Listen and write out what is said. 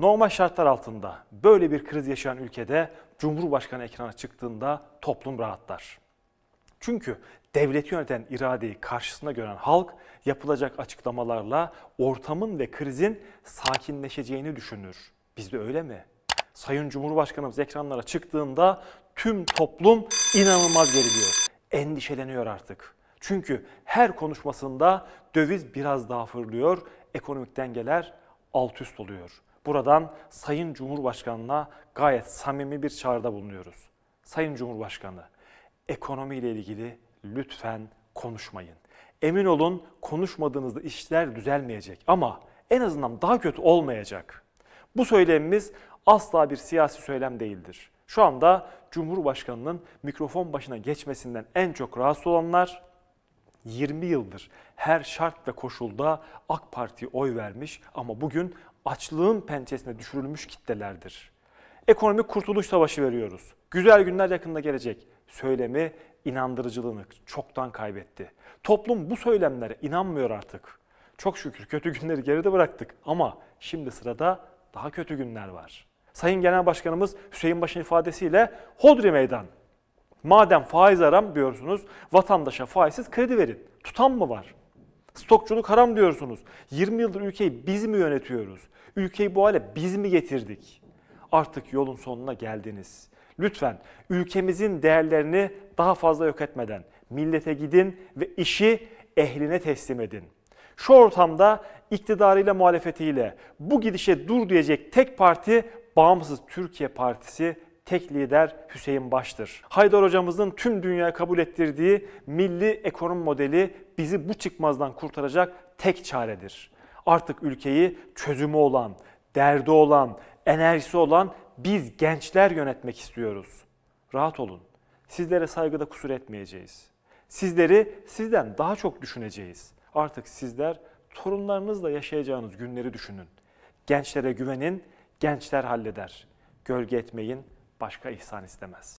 Normal şartlar altında böyle bir kriz yaşayan ülkede Cumhurbaşkanı ekrana çıktığında toplum rahatlar. Çünkü devleti yöneten iradeyi karşısına gören halk yapılacak açıklamalarla ortamın ve krizin sakinleşeceğini düşünür. Bizde öyle mi? Sayın Cumhurbaşkanımız ekranlara çıktığında tüm toplum inanılmaz geriliyor. Endişeleniyor artık. Çünkü her konuşmasında döviz biraz daha fırlıyor, ekonomik dengeler alt üst oluyor. Buradan Sayın Cumhurbaşkanı'na gayet samimi bir çağrıda bulunuyoruz. Sayın Cumhurbaşkanı, ekonomiyle ilgili lütfen konuşmayın. Emin olun konuşmadığınızda işler düzelmeyecek ama en azından daha kötü olmayacak. Bu söylemimiz asla bir siyasi söylem değildir. Şu anda Cumhurbaşkanı'nın mikrofon başına geçmesinden en çok rahatsız olanlar 20 yıldır her şart ve koşulda AK Parti oy vermiş ama bugün açlığın pençesine düşürülmüş kitlelerdir. Ekonomik kurtuluş savaşı veriyoruz. Güzel günler yakında gelecek. Söylemi inandırıcılığını çoktan kaybetti. Toplum bu söylemlere inanmıyor artık. Çok şükür kötü günleri geride bıraktık ama şimdi sırada daha kötü günler var. Sayın Genel Başkanımız Hüseyin Baş'ın ifadesiyle hodri meydan Madem faiz haram diyorsunuz vatandaşa faizsiz kredi verin. Tutan mı var? Stokçuluk haram diyorsunuz. 20 yıldır ülkeyi biz mi yönetiyoruz? Ülkeyi bu hale biz mi getirdik? Artık yolun sonuna geldiniz. Lütfen ülkemizin değerlerini daha fazla yok etmeden millete gidin ve işi ehline teslim edin. Şu ortamda iktidarıyla muhalefetiyle bu gidişe dur diyecek tek parti Bağımsız Türkiye Partisi tek lider Hüseyin Baş'tır. Haydar hocamızın tüm dünyaya kabul ettirdiği milli ekonomi modeli bizi bu çıkmazdan kurtaracak tek çaredir. Artık ülkeyi çözümü olan, derdi olan, enerjisi olan biz gençler yönetmek istiyoruz. Rahat olun. Sizlere saygıda kusur etmeyeceğiz. Sizleri sizden daha çok düşüneceğiz. Artık sizler torunlarınızla yaşayacağınız günleri düşünün. Gençlere güvenin, gençler halleder. Gölge etmeyin, başka ihsan istemez.